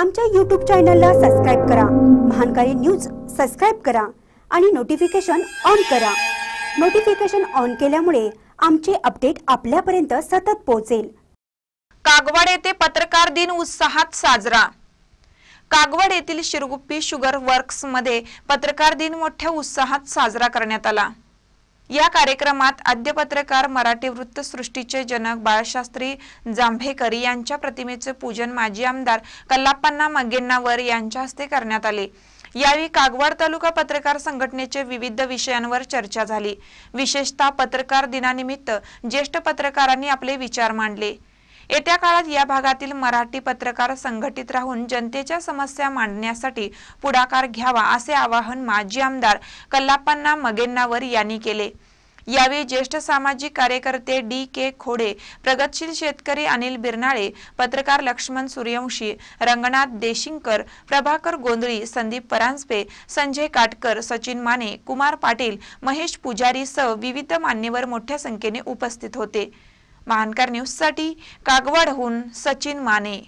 आमच्या यूट्यूब चॅनलला सबस्क्राईब करा महानकारी न्यूज सबस्क्राईब करा आणि नोटिफिकेशन ऑन करा नोटिफिकेशन ऑन केल्यामुळे आमचे अपडेट आपल्यापर्यंत सतत पोहोचेल कागवाड येथे पत्रकार दिन उत्साहात साजरा कागवाड येथील शिरगुप्पी शुगर वर्क्समध्ये पत्रकार दिन मोठ्या उत्साहात साजरा करण्यात आला या कार्यक्रमात आद्य पत्रकार मराठी वृत्तसृष्टीचे जनक बाळशास्त्री जांभेकर यांच्या प्रतिमेचे पूजन माजी आमदार कल्लाप्पांना मगेन्नावर यांच्या हस्ते करण्यात आले यावेळी कागवाड तालुका पत्रकार संघटनेचे विविध विषयांवर चर्चा झाली विशेषतः पत्रकार दिनानिमित्त ज्येष्ठ पत्रकारांनी आपले विचार मांडले येत्या काळात या भागातील मराठी पत्रकार संघटित राहून जनतेच्या समस्या मांडण्यासाठी पुढाकार घ्यावा असे आवाहन माजी आमदार कल्लापन्ना मगेन्नावर यांनी केले यावेळी ज्येष्ठ सामाजिक कार्यकर्ते डी के खोडे प्रगतशील शेतकरी अनिल बिरनाळे पत्रकार लक्ष्मण सूर्यवंशी रंगनाथ देशिंकर प्रभाकर गोंधळी संदीप परांजपे संजय काटकर सचिन माने कुमार पाटील महेश पुजारी सह विविध मान्यवर मोठ्या संख्येने उपस्थित होते महानकार न्यूजसाठी कागवाडहून सचिन माने